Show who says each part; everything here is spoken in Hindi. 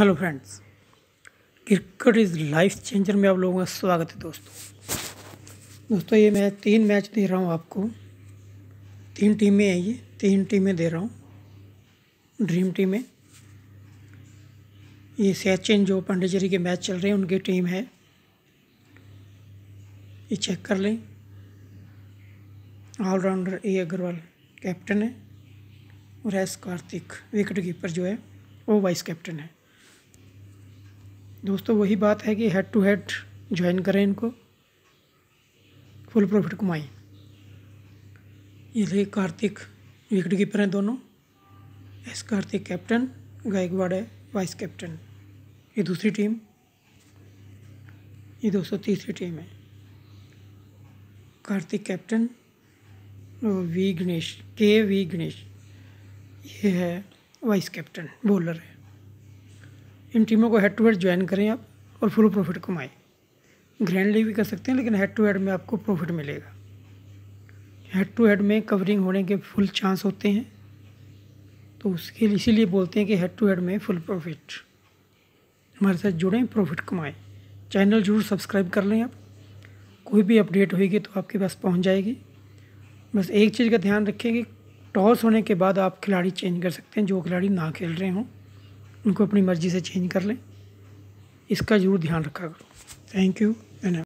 Speaker 1: hello friends cricket is life changer में आप लोगों का स्वागत है दोस्तों दोस्तों ये मैं तीन मैच दे रहा हूँ आपको तीन टीमें हैं ये तीन टीमें दे रहा हूँ ड्रीम टीमें ये सचिन जो पंडिचेरी के मैच चल रहे हैं उनकी टीम है ये चेक कर लें ऑलराउंडर ए अग्रवाल कैप्टन है और एस कार्तिक विकेट कीपर जो है वो वाइस कैप्टन है दोस्तों वही बात है कि हेड टू हेड ज्वाइन करें इनको फुल प्रॉफिट कमाएं ये कार्तिक विकेट कीपर हैं दोनों एस कार्तिक कैप्टन गायकवाड़ है वाइस कैप्टन ये दूसरी टीम ये दोस्तों तीसरी टीम है कार्तिक कैप्टन और वी गणेश के वी गणेश ये है वाइस कैप्टन बॉलर है इन टीमों को हेड टू हेड ज्वाइन करें आप और फुल प्रॉफिट कमाएँ ग्रैंड लीग भी कर सकते हैं लेकिन हेड टू हेड में आपको प्रॉफिट मिलेगा हेड टू हेड में कवरिंग होने के फुल चांस होते हैं तो उसके इसीलिए बोलते हैं कि हेड टू हेड में फुल प्रॉफिट हमारे साथ जुड़ें प्रॉफिट कमाएं चैनल जरूर सब्सक्राइब कर लें आप कोई भी अपडेट होगी तो आपके पास पहुंच जाएगी बस एक चीज़ का ध्यान रखें कि टॉस होने के बाद आप खिलाड़ी चेंज कर सकते हैं जो खिलाड़ी ना खेल रहे हों उनको अपनी मर्ज़ी से चेंज कर लें इसका ज़रूर ध्यान रखा करो थैंक यू धन्यवाद